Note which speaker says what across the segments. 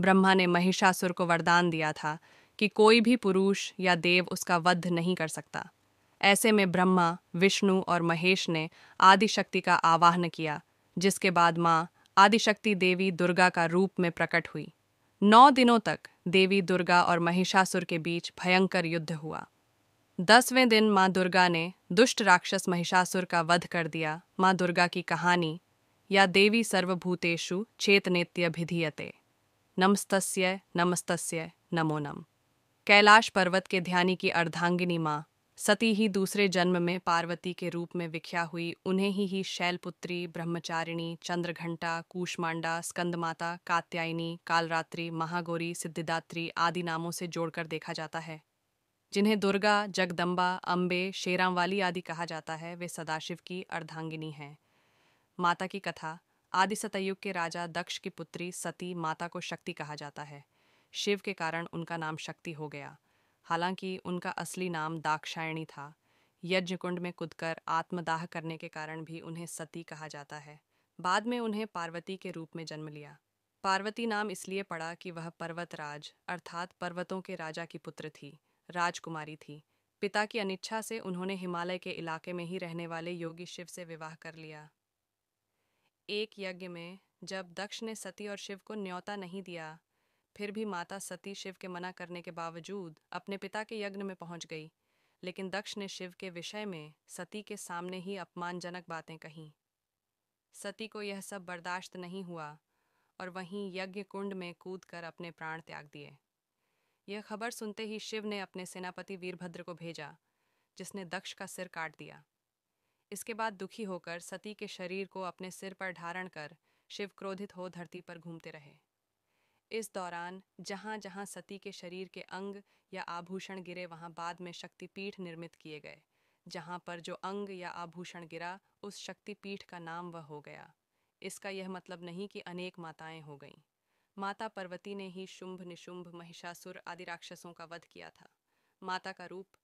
Speaker 1: ब्रह्मा ने महिषासुर को वरदान दिया था कि कोई भी पुरुष या देव उसका वध नहीं कर सकता ऐसे में ब्रह्मा विष्णु और महेश ने आदिशक्ति का आवाहन किया जिसके बाद माँ आदिशक्ति देवी दुर्गा का रूप में प्रकट हुई नौ दिनों तक देवी दुर्गा और महिषासुर के बीच भयंकर युद्ध हुआ दसवें दिन माँ दुर्गा ने दुष्ट राक्षस महिषासुर का वध कर दिया माँ दुर्गा की कहानी या देवी सर्वभूतेषु चेतनेत्यभिधीयते नमस्तस्य नमस्तस्य नमो नम कैलाश पर्वत के ध्यानी की अर्धांगिनी माँ सती ही दूसरे जन्म में पार्वती के रूप में विख्या हुई उन्हें ही ही शैलपुत्री ब्रह्मचारिणी चंद्रघंटा कूष्मांडा स्कंदमाता कात्यायनी कालरात्रि महागौरी सिद्धिदात्री आदि नामों से जोड़कर देखा जाता है जिन्हें दुर्गा जगदम्बा अम्बे शेरांवाली आदि कहा जाता है वे सदाशिव की अर्धांगिनी हैं माता की कथा आदि सतयुग के राजा दक्ष की पुत्री सती माता को शक्ति कहा जाता है शिव के कारण उनका नाम शक्ति हो गया हालांकि उनका असली नाम दाक्षायणी था यज्ञ कुंड में कूदकर आत्मदाह करने के कारण भी उन्हें सती कहा जाता है बाद में उन्हें पार्वती के रूप में जन्म लिया पार्वती नाम इसलिए पड़ा कि वह पर्वतराज अर्थात पर्वतों के राजा की पुत्र थी राजकुमारी थी पिता की अनिच्छा से उन्होंने हिमालय के इलाके में ही रहने वाले योगी शिव से विवाह कर लिया एक यज्ञ में जब दक्ष ने सती और शिव को न्योता नहीं दिया फिर भी माता सती शिव के मना करने के बावजूद अपने पिता के यज्ञ में पहुंच गई लेकिन दक्ष ने शिव के विषय में सती के सामने ही अपमानजनक बातें कहीं सती को यह सब बर्दाश्त नहीं हुआ और वहीं यज्ञ कुंड में कूद कर अपने प्राण त्याग दिए यह खबर सुनते ही शिव ने अपने सेनापति वीरभद्र को भेजा जिसने दक्ष का सिर काट दिया इसके बाद दुखी होकर सती के शरीर को अपने सिर पर धारण कर शिव क्रोधित हो धरती पर घूमते रहे इस दौरान जहाँ जहाँ सती के शरीर के अंग या आभूषण गिरे वहाँ बाद में शक्तिपीठ निर्मित किए गए जहाँ पर जो अंग या आभूषण गिरा उस शक्तिपीठ का नाम वह हो गया इसका यह मतलब नहीं कि अनेक माताएं हो गईं माता पार्वती ने ही शुंभ निशुंभ महिषासुर आदि राक्षसों का वध किया था माता का रूप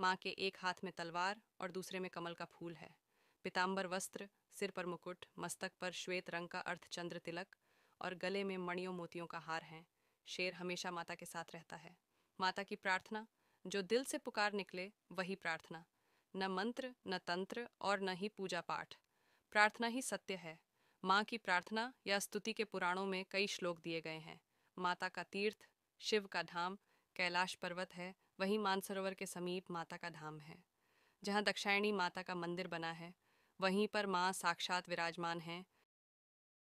Speaker 1: माँ के एक हाथ में तलवार और दूसरे में कमल का फूल है पिताम्बर वस्त्र सिर पर मुकुट मस्तक पर श्वेत रंग का अर्धचंद्र तिलक और गले में मणियों मोतियों का हार है शेर हमेशा माता के साथ रहता है माता की प्रार्थना जो दिल से पुकार निकले वही प्रार्थना न मंत्र न तंत्र और न ही पूजा पाठ प्रार्थना ही सत्य है माँ की प्रार्थना या स्तुति के पुराणों में कई श्लोक दिए गए हैं माता का तीर्थ शिव का धाम कैलाश पर्वत है वहीं मानसरोवर के समीप माता का धाम है जहां दक्षायणी माता का मंदिर बना है वहीं पर माँ साक्षात विराजमान हैं